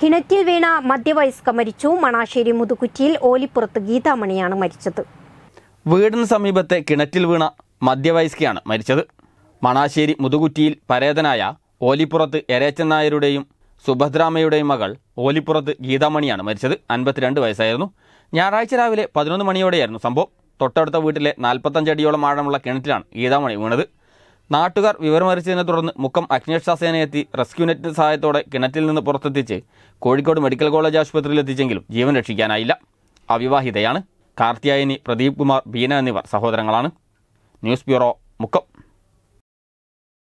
കിണറ്റിൽ വീണ മധ്യവയസ്ക മരിച്ചു മണാശ്ശേരി മുതുകുറ്റിയിൽ ഓലിപ്പുറത്ത് ഗീതാമണിയാണ് മരിച്ചത് വീടിന് സമീപത്തെ കിണറ്റിൽ വീണ മധ്യവയസ്കയാണ് മരിച്ചത് മണാശ്ശേരി മുതുകുറ്റിയിൽ പരേതനായ ഓലിപ്പുറത്ത് എരേച്ചൻ നായരുടെയും സുഭദ്രാമയുടെയും മകൾ ഓലിപ്പുറത്ത് ഗീതാമണിയാണ് മരിച്ചത് അൻപത്തിരണ്ട് വയസ്സായിരുന്നു ഞായറാഴ്ച രാവിലെ പതിനൊന്ന് മണിയോടെയായിരുന്നു സംഭവം തൊട്ടടുത്ത വീട്ടിലെ നാൽപ്പത്തഞ്ചടിയോളം ആഴമുള്ള കിണറ്റിലാണ് ഗീതാമണി വീണത് നാട്ടുകാർ വിവരമറിച്ചതിനെ തുടർന്ന് മുക്കം അഗ്നേഷ് സസേനയെത്തി റെസ്ക്യൂ നെറ്റിന്റെ സഹായത്തോടെ കിണറ്റിൽ നിന്ന് പുറത്തെത്തിച്ച് കോഴിക്കോട് മെഡിക്കൽ കോളേജ് ആശുപത്രിയിൽ എത്തിച്ചെങ്കിലും ജീവൻ രക്ഷിക്കാനായില്ല അവിവാഹിതയാണ് കാർത്തിയായനി പ്രദീപ് കുമാർ ബീന എന്നിവർ സഹോദരങ്ങളാണ് ന്യൂസ് ബ്യൂറോ മുക്കം